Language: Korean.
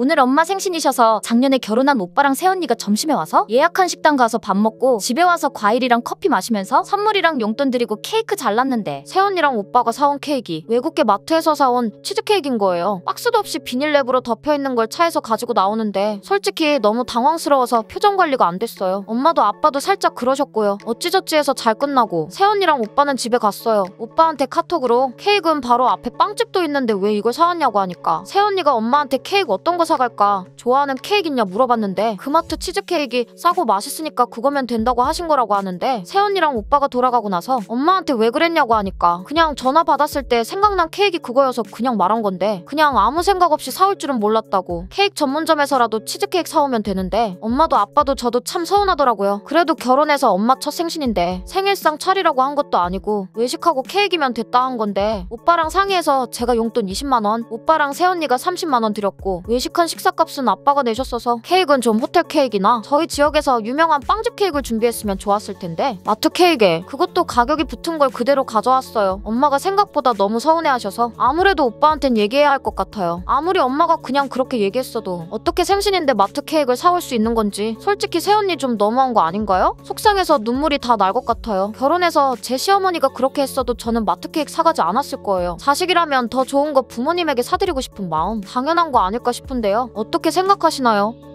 오늘 엄마 생신이셔서 작년에 결혼한 오빠랑 새언니가 점심에 와서 예약한 식당 가서 밥 먹고 집에 와서 과일이랑 커피 마시면서 선물이랑 용돈 드리고 케이크 잘랐는데 새언니랑 오빠가 사온 케이크 외국계 마트에서 사온 치즈케이크인 거예요. 박스도 없이 비닐랩으로 덮여있는 걸 차에서 가지고 나오는데 솔직히 너무 당황스러워서 표정 관리가 안 됐어요. 엄마도 아빠도 살짝 그러셨고요. 어찌저찌 해서 잘 끝나고 새언니랑 오빠는 집에 갔어요. 오빠한테 카톡으로 케이크는 바로 앞에 빵집도 있는데 왜 이걸 사왔냐고 하니까 새언니가 엄마한테 케이크 어떤 거 사갈까? 좋아하는 그 케이크 있냐 물어봤는데 그마트 치즈케이크 싸고 맛있으니까 그거면 된다고 하신 거라고 하는데 세언니랑 오빠가 돌아가고 나서 엄마한테 왜 그랬냐고 하니까 그냥 전화 받았을 때 생각난 케이크 그거여서 그냥 말한 건데 그냥 아무 생각 없이 사올 줄은 몰랐다고 케이크 전문점에서라도 치즈케이크 사오면 되는데 엄마도 아빠도 저도 참 서운하더라고요. 그래도 결혼해서 엄마 첫 생신인데 생일상 차리라고 한 것도 아니고 외식하고 케이크면 됐다 한 건데 오빠랑 상의해서 제가 용돈 20만 원, 오빠랑 세언니가 30만 원 드렸고 외식 넉넉한 식사값은 아빠가 내셨어서 케이크는 좀 호텔 케이크나 저희 지역에서 유명한 빵집 케이크를 준비했으면 좋았을 텐데 마트 케이크에 그것도 가격이 붙은 걸 그대로 가져왔어요. 엄마가 생각보다 너무 서운해하셔서 아무래도 오빠한텐 얘기해야 할 것 같아요. 아무리 엄마가 그냥 그렇게 얘기했어도 어떻게 생신인데 마트 케이크를 사올 수 있는 건지 솔직히 새언니 좀 너무한 거 아닌가요? 속상해서 눈물이 다 날 것 같아요. 결혼해서 제 시어머니가 그렇게 했어도 저는 마트 케이크 사가지 않았을 거예요. 자식이라면 더 좋은 거 부모님에게 사드리고 싶은 마음 당연한 거 아닐까 싶은데 하는데요. 어떻게 생각하시나요?